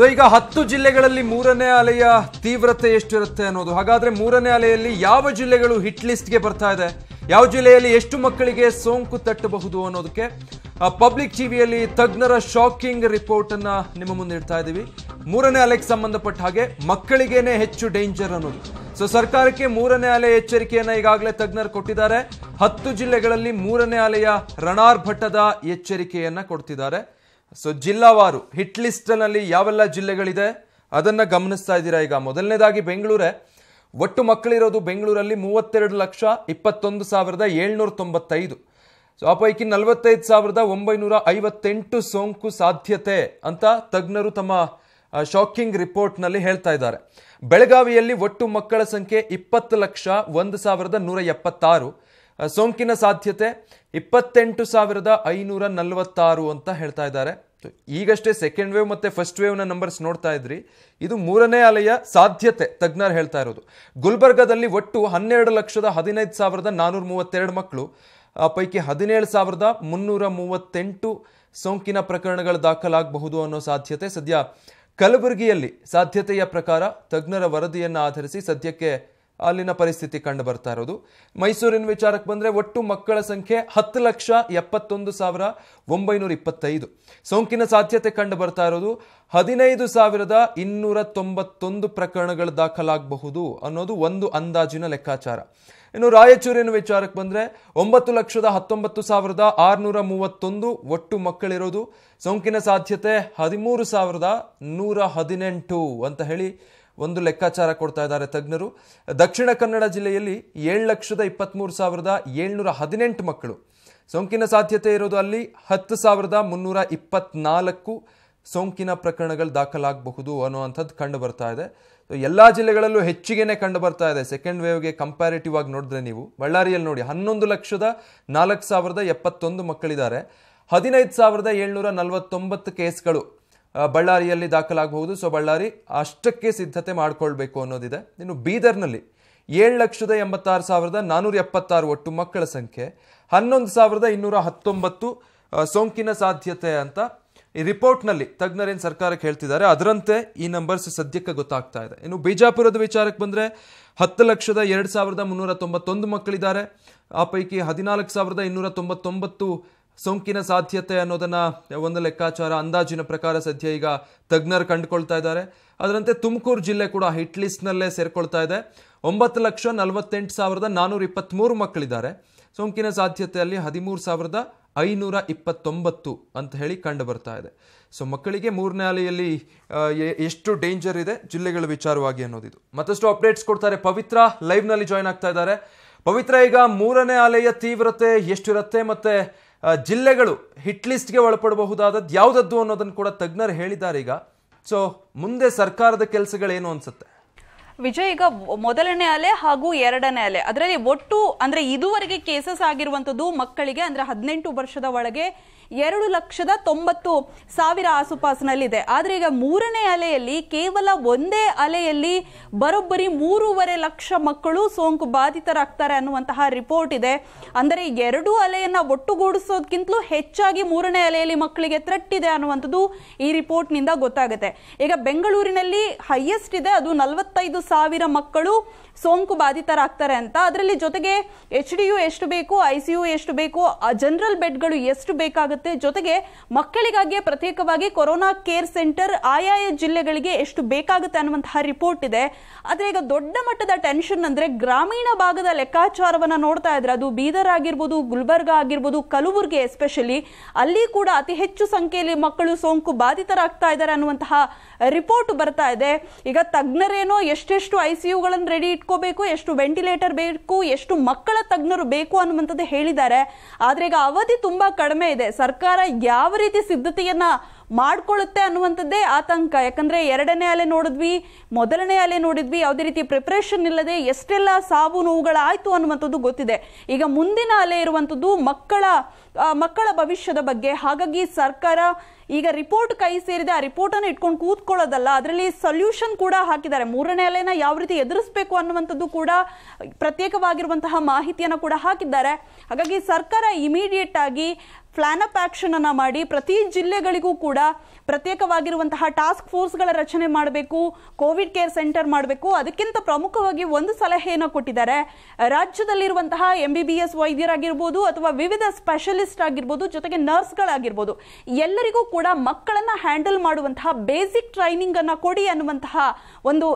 so ಈಗ ಹತ್ತು ಜಿಲ್ಲೆಗಳಲ್ಲಿ ಮೂರನೇ ಅಲೆಯ ತೀವ್ರತೆ ಇರುತ್ತೆ ಅನ್ನೋದು ಹಾಗಾದ್ರೆ ಮೂರನೇ ಅಲೆಯಲ್ಲಿ ಯಾವ ಜಿಲ್ಲೆಗಳು ಹಿಟ್ ಲಿಸ್ಟ್ಗೆ ಬರ್ತಾ ಇದೆ ಯಾವ ಜಿಲ್ಲೆಯಲ್ಲಿ ಎಷ್ಟು ಮಕ್ಕಳಿಗೆ ಸೋಂಕು ತಟ್ಟಬಹುದು ಅನ್ನೋದಕ್ಕೆ ಪಬ್ಲಿಕ್ ಟಿವಿಯಲ್ಲಿ ತಜ್ಞರ ಶಾಕಿಂಗ್ ರಿಪೋರ್ಟ್ ಅನ್ನ ನಿಮ್ಮ ಮುಂದೆ ಇಡ್ತಾ ಇದ್ದೀವಿ ಮೂರನೇ ಅಲೆಗೆ ಸಂಬಂಧಪಟ್ಟ ಹಾಗೆ ಮಕ್ಕಳಿಗೇನೆ ಹೆಚ್ಚು ಡೇಂಜರ್ ಅನ್ನೋದು ಸೊ ಸರ್ಕಾರಕ್ಕೆ ಮೂರನೇ ಅಲೆ ಎಚ್ಚರಿಕೆಯನ್ನ ಈಗಾಗಲೇ ತಜ್ಞರು ಕೊಟ್ಟಿದ್ದಾರೆ ಹತ್ತು ಜಿಲ್ಲೆಗಳಲ್ಲಿ ಮೂರನೇ ಅಲೆಯ ರಣಾರ್ಭಟದ ಎಚ್ಚರಿಕೆಯನ್ನ ಕೊಡ್ತಿದ್ದಾರೆ ಸೊ ಜಿಲ್ಲಾವಾರು ಹಿಟ್ ಲಿಸ್ಟ್ನಲ್ಲಿ ಯಾವೆಲ್ಲ ಜಿಲ್ಲೆಗಳಿದೆ ಅದನ್ನು ಗಮನಿಸ್ತಾ ಇದ್ದೀರಾ ಈಗ ಮೊದಲನೇದಾಗಿ ಬೆಂಗಳೂರೇ ಒಟ್ಟು ಮಕ್ಕಳಿರೋದು ಬೆಂಗಳೂರಲ್ಲಿ ಮೂವತ್ತೆರಡು ಲಕ್ಷ ಇಪ್ಪತ್ತೊಂದು ಸಾವಿರದ ಏಳ್ನೂರ ತೊಂಬತ್ತೈದು ಸೊ ಆ ಪೈಕಿ ನಲವತ್ತೈದು ಸಾವಿರದ ಒಂಬೈನೂರ ಐವತ್ತೆಂಟು ಸೋಂಕು ಸಾಧ್ಯತೆ ಅಂತ ತಜ್ಞರು ತಮ್ಮ ಶಾಕಿಂಗ್ ರಿಪೋರ್ಟ್ನಲ್ಲಿ ಹೇಳ್ತಾ ಇದ್ದಾರೆ ಬೆಳಗಾವಿಯಲ್ಲಿ ಒಟ್ಟು ಮಕ್ಕಳ ಸಂಖ್ಯೆ ಇಪ್ಪತ್ತು ಲಕ್ಷ ಒಂದು ಸಾವಿರದ ನೂರ ಎಪ್ಪತ್ತಾರು ಸೋಂಕಿನ ಸಾಧ್ಯತೆ ಇಪ್ಪತ್ತೆಂಟು ಸಾವಿರದ ಐನೂರ ನಲವತ್ತಾರು ಅಂತ ಹೇಳ್ತಾ ಇದ್ದಾರೆ ಈಗಷ್ಟೇ ಸೆಕೆಂಡ್ ವೇವ್ ಮತ್ತೆ ಫಸ್ಟ್ ವೇವ್ನ ನಂಬರ್ಸ್ ನೋಡ್ತಾ ಇದ್ರಿ ಇದು ಮೂರನೇ ಅಲೆಯ ಸಾಧ್ಯತೆ ತಜ್ಞರು ಹೇಳ್ತಾ ಇರೋದು ಗುಲ್ಬರ್ಗದಲ್ಲಿ ಒಟ್ಟು ಹನ್ನೆರಡು ಲಕ್ಷದ ಹದಿನೈದು ಸಾವಿರದ ನಾನ್ನೂರ ಮೂವತ್ತೆರಡು ಮಕ್ಕಳು ಪೈಕಿ ಹದಿನೇಳು ಸಾವಿರದ ಮುನ್ನೂರ ಮೂವತ್ತೆಂಟು ಸೋಂಕಿನ ಪ್ರಕರಣಗಳು ದಾಖಲಾಗಬಹುದು ಅನ್ನೋ ಸಾಧ್ಯತೆ ಸದ್ಯ ಕಲಬುರಗಿಯಲ್ಲಿ ಸಾಧ್ಯತೆಯ ಪ್ರಕಾರ ತಜ್ಞರ ವರದಿಯನ್ನು ಆಧರಿಸಿ ಸದ್ಯಕ್ಕೆ ಅಲ್ಲಿನ ಪರಿಸ್ಥಿತಿ ಕಂಡು ಬರ್ತಾ ಇರೋದು ಮೈಸೂರಿನ ವಿಚಾರಕ್ಕೆ ಬಂದರೆ ಒಟ್ಟು ಮಕ್ಕಳ ಸಂಖ್ಯೆ ಹತ್ತು ಲಕ್ಷ ಎಪ್ಪತ್ತೊಂದು ಸಾವಿರ ಒಂಬೈನೂರ ಇಪ್ಪತ್ತೈದು ಸೋಂಕಿನ ಸಾಧ್ಯತೆ ಕಂಡು ಬರ್ತಾ ಇರೋದು ಹದಿನೈದು ಸಾವಿರದ ಇನ್ನೂರ ತೊಂಬತ್ತೊಂದು ಪ್ರಕರಣಗಳು ದಾಖಲಾಗಬಹುದು ಅನ್ನೋದು ಒಂದು ಅಂದಾಜಿನ ಲೆಕ್ಕಾಚಾರ ಇನ್ನು ರಾಯಚೂರಿನ ವಿಚಾರಕ್ಕೆ ಬಂದರೆ ಒಂಬತ್ತು ಲಕ್ಷದ ಹತ್ತೊಂಬತ್ತು ಸಾವಿರದ ಆರುನೂರ ಮೂವತ್ತೊಂದು ಒಟ್ಟು ಮಕ್ಕಳಿರೋದು ಸೋಂಕಿನ ಸಾಧ್ಯತೆ ಹದಿಮೂರು ಸಾವಿರದ ನೂರ ಹದಿನೆಂಟು ಅಂತ ಹೇಳಿ ಒಂದು ಲೆಕ್ಕಾಚಾರ ಕೊಡ್ತಾ ಇದ್ದಾರೆ ತಜ್ಞರು ದಕ್ಷಿಣ ಕನ್ನಡ ಜಿಲ್ಲೆಯಲ್ಲಿ ಏಳು ಲಕ್ಷದ ಇಪ್ಪತ್ತ್ಮೂರು ಸಾವಿರದ ಏಳ್ನೂರ ಹದಿನೆಂಟು ಮಕ್ಕಳು ಸೋಂಕಿನ ಸಾಧ್ಯತೆ ಇರೋದು ಅಲ್ಲಿ ಹತ್ತು ಸಾವಿರದ ಮುನ್ನೂರ ಇಪ್ಪತ್ನಾಲ್ಕು ಸೋಂಕಿನ ಪ್ರಕರಣಗಳು ದಾಖಲಾಗಬಹುದು ಅನ್ನುವಂಥದ್ದು ಕಂಡು ಬರ್ತಾ ಇದೆ ಎಲ್ಲ ಜಿಲ್ಲೆಗಳಲ್ಲೂ ಹೆಚ್ಚಿಗೆನೇ ಕಂಡು ಬರ್ತಾ ಇದೆ ಸೆಕೆಂಡ್ ವೇವ್ಗೆ ಕಂಪ್ಯಾರಿಟಿವ್ ಆಗಿ ನೋಡಿದ್ರೆ ನೀವು ಬಳ್ಳಾರಿಯಲ್ಲಿ ನೋಡಿ ಹನ್ನೊಂದು ಲಕ್ಷದ ನಾಲ್ಕು ಸಾವಿರದ ಎಪ್ಪತ್ತೊಂದು ಮಕ್ಕಳಿದ್ದಾರೆ ಹದಿನೈದು ಸಾವಿರದ ಏಳ್ನೂರ ನಲವತ್ತೊಂಬತ್ತು ಕೇಸ್ಗಳು ಬಳ್ಳಾರಿಯಲ್ಲಿ ದಾಖಲಾಗಬಹುದು ಸೊ ಬಳ್ಳಾರಿ ಅಷ್ಟಕ್ಕೆ ಸಿದ್ಧತೆ ಮಾಡಿಕೊಳ್ಬೇಕು ಅನ್ನೋದಿದೆ ಇನ್ನು ಬೀದರ್ನಲ್ಲಿ ಏಳು ಲಕ್ಷದ ಎಂಬತ್ತಾರು ಸಾವಿರದ ನಾನ್ನೂರ ಎಪ್ಪತ್ತಾರು ಒಟ್ಟು ಮಕ್ಕಳ ಸಂಖ್ಯೆ ಹನ್ನೊಂದು ಸಾವಿರದ ಇನ್ನೂರ ಹತ್ತೊಂಬತ್ತು ಸೋಂಕಿನ ಸಾಧ್ಯತೆ ಅಂತ ಈ ರಿಪೋರ್ಟ್ನಲ್ಲಿ ತಜ್ಞರೇನು ಸರ್ಕಾರಕ್ಕೆ ಹೇಳ್ತಿದ್ದಾರೆ ಅದರಂತೆ ಈ ನಂಬರ್ಸ್ ಸದ್ಯಕ್ಕೆ ಗೊತ್ತಾಗ್ತಾ ಇದೆ ಇನ್ನು ಬಿಜಾಪುರದ ವಿಚಾರಕ್ಕೆ ಬಂದರೆ ಹತ್ತು ಲಕ್ಷದ ಎರಡು ಸಾವಿರದ ಮುನ್ನೂರ ತೊಂಬತ್ತೊಂದು ಮಕ್ಕಳಿದ್ದಾರೆ ಆ ಪೈಕಿ ಹದಿನಾಲ್ಕು ಸಾವಿರದ ಇನ್ನೂರ ತೊಂಬತ್ತೊಂಬತ್ತು ಸೋಂಕಿನ ಸಾಧ್ಯತೆ ಅನ್ನೋದನ್ನ ಒಂದು ಲೆಕ್ಕಾಚಾರ ಅಂದಾಜಿನ ಪ್ರಕಾರ ಸದ್ಯ ಈಗ ತಜ್ಞರು ಕಂಡುಕೊಳ್ತಾ ಇದ್ದಾರೆ ಅದರಂತೆ ತುಮಕೂರು ಜಿಲ್ಲೆ ಕೂಡ ಹಿಟ್ ಲಿಸ್ಟ್ನಲ್ಲೇ ಸೇರ್ಕೊಳ್ತಾ ಇದೆ ಒಂಬತ್ತು ಲಕ್ಷ ನಲವತ್ತೆಂಟು ಸಾವಿರದ ನಾನ್ನೂರ ಇಪ್ಪತ್ತ್ಮೂರು ಮಕ್ಕಳಿದ್ದಾರೆ ಸೋಂಕಿನ ಸಾಧ್ಯತೆಯಲ್ಲಿ ಹದಿಮೂರು ಸಾವಿರದ ಐನೂರ ಇಪ್ಪತ್ತೊಂಬತ್ತು ಅಂತ ಹೇಳಿ ಕಂಡು ಬರ್ತಾ ಇದೆ ಸೊ ಮಕ್ಕಳಿಗೆ ಮೂರನೇ ಅಲೆಯಲ್ಲಿ ಎಷ್ಟು ಡೇಂಜರ್ ಇದೆ ಜಿಲ್ಲೆಗಳ ವಿಚಾರವಾಗಿ ಅನ್ನೋದಿದು ಮತ್ತಷ್ಟು ಅಪ್ಡೇಟ್ಸ್ ಕೊಡ್ತಾರೆ ಪವಿತ್ರ ಲೈವ್ನಲ್ಲಿ ಜಾಯ್ನ್ ಆಗ್ತಾ ಇದ್ದಾರೆ ಪವಿತ್ರ ಈಗ ಮೂರನೇ ಅಲೆಯ ತೀವ್ರತೆ ಎಷ್ಟಿರುತ್ತೆ ಮತ್ತೆ ಜಿಲ್ಲೆಗಳು ಹಿಟ್ ಲಿಸ್ಟ್ಗೆ ಒಳಪಡಬಹುದಾದದ್ದು ಯಾವುದದ್ದು ಅನ್ನೋದನ್ನು ಕೂಡ ತಜ್ಞರು ಹೇಳಿದ್ದಾರೆ ಈಗ ಸೊ ಮುಂದೆ ಸರ್ಕಾರದ ಕೆಲಸಗಳೇನು ಅನ್ಸುತ್ತೆ ವಿಜಯ್ ಈಗ ಮೊದಲನೇ ಅಲೆ ಹಾಗೂ ಎರಡನೇ ಅಲೆ ಅದರಲ್ಲಿ ಒಟ್ಟು ಅಂದ್ರೆ ಇದುವರೆಗೆ ಕೇಸಸ್ ಆಗಿರುವಂತದ್ದು ಮಕ್ಕಳಿಗೆ ಅಂದ್ರೆ ಹದಿನೆಂಟು ವರ್ಷದ ಒಳಗೆ ಎರಡು ಲಕ್ಷದ ತೊಂಬತ್ತು ಸಾವಿರ ಆಸುಪಾಸಿನಲ್ಲಿದೆ ಆದರೆ ಈಗ ಮೂರನೇ ಅಲೆಯಲ್ಲಿ ಕೇವಲ ಒಂದೇ ಅಲೆಯಲ್ಲಿ ಬರೋಬ್ಬರಿ ಮೂರುವರೆ ಲಕ್ಷ ಮಕ್ಕಳು ಸೋಂಕು ಬಾಧಿತರಾಗ್ತಾರೆ ಅನ್ನುವಂತಹ ರಿಪೋರ್ಟ್ ಇದೆ ಅಂದರೆ ಎರಡು ಅಲೆಯನ್ನು ಒಟ್ಟುಗೂಡಿಸೋದಕ್ಕಿಂತಲೂ ಹೆಚ್ಚಾಗಿ ಮೂರನೇ ಅಲೆಯಲ್ಲಿ ಮಕ್ಕಳಿಗೆ ತ್ರಟ್ಟಿದೆ ಇದೆ ಅನ್ನುವಂಥದ್ದು ಈ ರಿಪೋರ್ಟ್ನಿಂದ ಗೊತ್ತಾಗುತ್ತೆ ಈಗ ಬೆಂಗಳೂರಿನಲ್ಲಿ ಹೈಯೆಸ್ಟ್ ಇದೆ ಅದು ನಲವತ್ತೈದು ಸಾವಿರ ಮಕ್ಕಳು ಸೋಂಕು ಬಾಧಿತರಾಗ್ತಾರೆ ಅಂತ ಅದರಲ್ಲಿ ಜೊತೆಗೆ ಎಚ್ ಡಿ ಯು ಎಷ್ಟು ಬೇಕು ಐ ಸಿ ಯು ಎಷ್ಟು ಬೇಕು ಜನರಲ್ ಬೆಡ್ಗಳು ಎಷ್ಟು ಬೇಕಾಗುತ್ತೆ ಜೊತೆಗೆ ಮಕ್ಕಳಿಗಾಗಿಯೇ ಪ್ರತ್ಯೇಕವಾಗಿ ಕೊರೋನಾ ಕೇರ್ ಸೆಂಟರ್ ಆಯಾಯ ಜಿಲ್ಲೆಗಳಿಗೆ ಎಷ್ಟು ಬೇಕಾಗುತ್ತೆ ಅನ್ನುವಂತಹ ರಿಪೋರ್ಟ್ ಇದೆ ಆದರೆ ಈಗ ದೊಡ್ಡ ಮಟ್ಟದ ಟೆನ್ಷನ್ ಅಂದರೆ ಗ್ರಾಮೀಣ ಭಾಗದ ಲೆಕ್ಕಾಚಾರವನ್ನು ನೋಡ್ತಾ ಇದ್ರೆ ಅದು ಬೀದರ್ ಆಗಿರ್ಬೋದು ಗುಲ್ಬರ್ಗ ಆಗಿರ್ಬೋದು ಕಲಬುರ್ಗಿ ಎಸ್ಪೆಷಲಿ ಅಲ್ಲಿ ಕೂಡ ಅತಿ ಹೆಚ್ಚು ಸಂಖ್ಯೆಯಲ್ಲಿ ಮಕ್ಕಳು ಸೋಂಕು ಬಾಧಿತರಾಗ್ತಾ ಇದ್ದಾರೆ ಅನ್ನುವಂತಹ ರಿಪೋರ್ಟ್ ಬರ್ತಾ ಇದೆ ಈಗ ತಜ್ಞರೇನೋ ಎಷ್ಟೇ ಎಷ್ಟು ಐ ಸಿ ಯುಗಳನ್ನು ರೆಡಿ ಇಟ್ಕೋಬೇಕು ಎಷ್ಟು ವೆಂಟಿಲೇಟರ್ ಬೇಕು ಎಷ್ಟು ಮಕ್ಕಳ ತಜ್ಞರು ಬೇಕು ಅನ್ನುವಂಥದ್ದು ಹೇಳಿದ್ದಾರೆ ಆದರೆ ಈಗ ಅವಧಿ ತುಂಬ ಕಡಿಮೆ ಇದೆ ಸರ್ಕಾರ ಯಾವ ರೀತಿ ಸಿದ್ಧತೆಯನ್ನು ಮಾಡ್ಕೊಳ್ಳುತ್ತೆ ಅನ್ನುವಂಥದ್ದೇ ಆತಂಕ ಯಾಕಂದರೆ ಎರಡನೇ ಅಲೆ ನೋಡಿದ್ವಿ ಮೊದಲನೇ ಅಲೆ ನೋಡಿದ್ವಿ ಯಾವುದೇ ರೀತಿ ಪ್ರಿಪ್ರೇಷನ್ ಇಲ್ಲದೆ ಎಷ್ಟೆಲ್ಲ ಸಾವು ನೋವುಗಳಾಯಿತು ಅನ್ನುವಂಥದ್ದು ಗೊತ್ತಿದೆ ಈಗ ಮುಂದಿನ ಅಲೆ ಇರುವಂಥದ್ದು ಮಕ್ಕಳ ಮಕ್ಕಳ ಭವಿಷ್ಯದ ಬಗ್ಗೆ ಹಾಗಾಗಿ ಸರ್ಕಾರ ಈಗ ರಿಪೋರ್ಟ್ ಕೈ ಸೇರಿದೆ ಆ ರಿಪೋರ್ಟನ್ನು ಇಟ್ಕೊಂಡು ಕೂತ್ಕೊಳ್ಳೋದಲ್ಲ ಅದರಲ್ಲಿ ಸೊಲ್ಯೂಷನ್ ಕೂಡ ಹಾಕಿದ್ದಾರೆ ಮೂರನೇ ಅಲೆನ ಯಾವ ರೀತಿ ಎದುರಿಸಬೇಕು ಅನ್ನುವಂಥದ್ದು ಕೂಡ ಪ್ರತ್ಯೇಕವಾಗಿರುವಂತಹ ಮಾಹಿತಿಯನ್ನು ಕೂಡ ಹಾಕಿದ್ದಾರೆ ಹಾಗಾಗಿ ಸರ್ಕಾರ ಇಮಿಡಿಯೇಟ್ ಆಗಿ ಪ್ಲಾನ್ ಅಪ್ ಆಕ್ಷನ್ ಅನ್ನ ಮಾಡಿ ಪ್ರತಿ ಜಿಲ್ಲೆಗಳಿಗೂ ಕೂಡ ಪ್ರತ್ಯೇಕವಾಗಿರುವಂತಹ ಟಾಸ್ಕ್ ಫೋರ್ಸ್ಗಳ ರಚನೆ ಮಾಡಬೇಕು ಕೋವಿಡ್ ಕೇರ್ ಸೆಂಟರ್ ಮಾಡಬೇಕು ಅದಕ್ಕಿಂತ ಪ್ರಮುಖವಾಗಿ ಒಂದು ಸಲಹೆಯನ್ನು ಕೊಟ್ಟಿದ್ದಾರೆ ರಾಜ್ಯದಲ್ಲಿರುವಂತಹ ಎಂ ಬಿ ಬಿ ಎಸ್ ವೈದ್ಯರಾಗಿರ್ಬೋದು ಅಥವಾ ವಿವಿಧ ಸ್ಪೆಷಲಿಸ್ಟ್ ಆಗಿರ್ಬೋದು ಜೊತೆಗೆ ನರ್ಸ್ಗಳಾಗಿರ್ಬೋದು ಎಲ್ಲರಿಗೂ ಕೂಡ ಮಕ್ಕಳನ್ನು ಹ್ಯಾಂಡಲ್ ಮಾಡುವಂತಹ ಬೇಸಿಕ್ ಟ್ರೈನಿಂಗ್ ಟ್ರೈನಿಂಗನ್ನು ಕೊಡಿ ಅನ್ನುವಂತಹ ಒಂದು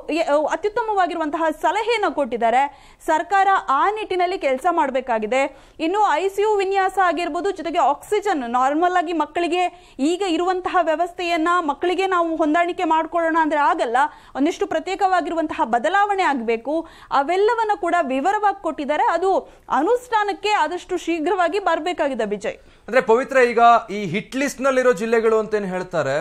ಅತ್ಯುತ್ತಮವಾಗಿರುವಂತಹ ಸಲಹೆಯನ್ನು ಕೊಟ್ಟಿದ್ದಾರೆ ಸರ್ಕಾರ ಆ ನಿಟ್ಟಿನಲ್ಲಿ ಕೆಲಸ ಮಾಡಬೇಕಾಗಿದೆ ಇನ್ನು ಐಸಿಯು ವಿನ್ಯಾಸ ಆಗಿರ್ಬೋದು ಜೊತೆಗೆ ಆಕ್ಸಿಜನ್ ನಾರ್ಮಲ್ ಆಗಿ ಮಕ್ಕಳಿಗೆ ಈಗ ಇರುವಂತಹ ವ್ಯವಸ್ಥೆಯನ್ನ ಮಕ್ಕಳಿಗೆ ನಾವು ಹೊಂದಾಣಿಕೆ ಮಾಡಿಕೊಳ್ಳೋಣ ಅಂದ್ರೆ ಆಗಲ್ಲ ಒಂದಿಷ್ಟು ಪ್ರತ್ಯೇಕವಾಗಿರುವಂತಹ ಬದಲಾವಣೆ ಆಗಬೇಕು ಅವೆಲ್ಲವನ್ನ ಕೂಡ ವಿವರವಾಗಿ ಕೊಟ್ಟಿದ್ದಾರೆ ಅದು ಅನುಷ್ಠಾನಕ್ಕೆ ಆದಷ್ಟು ಶೀಘ್ರವಾಗಿ ಬರಬೇಕಾಗಿದೆ ವಿಜಯ್ ಅಂದ್ರೆ ಪವಿತ್ರ ಈಗ ಈ ಹಿಟ್ ಲಿಸ್ಟ್ ನಲ್ಲಿರೋ ಜಿಲ್ಲೆಗಳು ಅಂತ ಏನ್ ಹೇಳ್ತಾರೆ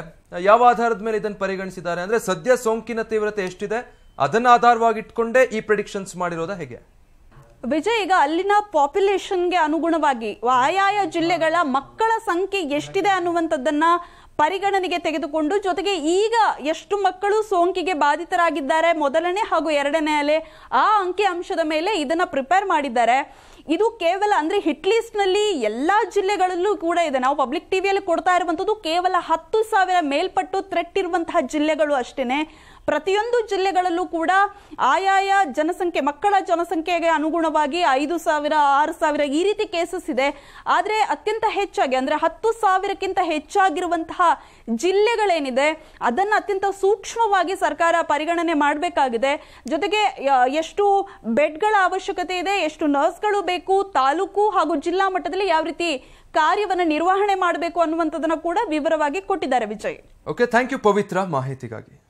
ಯಾವ ಆಧಾರದ ಮೇಲೆ ಇದನ್ನು ಪರಿಗಣಿಸಿದ್ದಾರೆ ಅಂದ್ರೆ ಸದ್ಯ ಸೋಂಕಿನ ತೀವ್ರತೆ ಎಷ್ಟಿದೆ ಅದನ್ನ ಆಧಾರವಾಗಿ ಇಟ್ಕೊಂಡೇ ಈ ಪ್ರಿಡಿಕ್ಷನ್ಸ್ ಮಾಡಿರೋದ ಹೇಗೆ ವಿಜಯ್ ಈಗ ಅಲ್ಲಿನ ಪಾಪ್ಯುಲೇಷನ್ಗೆ ಅನುಗುಣವಾಗಿ ಆಯಾಯ ಜಿಲ್ಲೆಗಳ ಮಕ್ಕಳ ಸಂಖ್ಯೆ ಎಷ್ಟಿದೆ ಅನ್ನುವಂಥದ್ದನ್ನ ಪರಿಗಣನೆಗೆ ತೆಗೆದುಕೊಂಡು ಜೊತೆಗೆ ಈಗ ಎಷ್ಟು ಮಕ್ಕಳು ಸೋಂಕಿಗೆ ಬಾಧಿತರಾಗಿದ್ದಾರೆ ಮೊದಲನೇ ಹಾಗೂ ಎರಡನೇ ಅಲೆ ಆ ಅಂಕಿ ಅಂಶದ ಮೇಲೆ ಇದನ್ನ ಪ್ರಿಪೇರ್ ಮಾಡಿದ್ದಾರೆ ಇದು ಕೇವಲ ಅಂದ್ರೆ ಹಿಟ್ ನಲ್ಲಿ ಎಲ್ಲಾ ಜಿಲ್ಲೆಗಳಲ್ಲೂ ಕೂಡ ಇದೆ ನಾವು ಪಬ್ಲಿಕ್ ಟಿವಿಯಲ್ಲಿ ಕೊಡ್ತಾ ಇರುವಂತದ್ದು ಕೇವಲ ಹತ್ತು ಸಾವಿರ ಮೇಲ್ಪಟ್ಟು ಥ್ರೆಟ್ ಇರುವಂತಹ ಜಿಲ್ಲೆಗಳು ಅಷ್ಟೇನೆ ಪ್ರತಿಯೊಂದು ಜಿಲ್ಲೆಗಳಲ್ಲೂ ಕೂಡ ಆಯಾಯ ಜನಸಂಖ್ಯೆ ಮಕ್ಕಳ ಜನಸಂಖ್ಯೆಗೆ ಅನುಗುಣವಾಗಿ ಐದು ಸಾವಿರ ಆರು ಸಾವಿರ ಈ ರೀತಿ ಕೇಸಸ್ ಇದೆ ಆದರೆ ಅತ್ಯಂತ ಹೆಚ್ಚಾಗಿ ಅಂದರೆ ಹತ್ತು ಸಾವಿರಕ್ಕಿಂತ ಹೆಚ್ಚಾಗಿರುವಂತಹ ಜಿಲ್ಲೆಗಳೇನಿದೆ ಅದನ್ನು ಅತ್ಯಂತ ಸೂಕ್ಷ್ಮವಾಗಿ ಸರ್ಕಾರ ಪರಿಗಣನೆ ಮಾಡಬೇಕಾಗಿದೆ ಜೊತೆಗೆ ಎಷ್ಟು ಬೆಡ್ಗಳ ಅವಶ್ಯಕತೆ ಇದೆ ಎಷ್ಟು ನರ್ಸ್ಗಳು ಬೇಕು ತಾಲೂಕು ಹಾಗೂ ಜಿಲ್ಲಾ ಮಟ್ಟದಲ್ಲಿ ಯಾವ ರೀತಿ ಕಾರ್ಯವನ್ನು ನಿರ್ವಹಣೆ ಮಾಡಬೇಕು ಅನ್ನುವಂಥದ್ದನ್ನು ಕೂಡ ವಿವರವಾಗಿ ಕೊಟ್ಟಿದ್ದಾರೆ Vijay okay thank you Pavitra ಮಾಹಿತಿಗಾಗಿ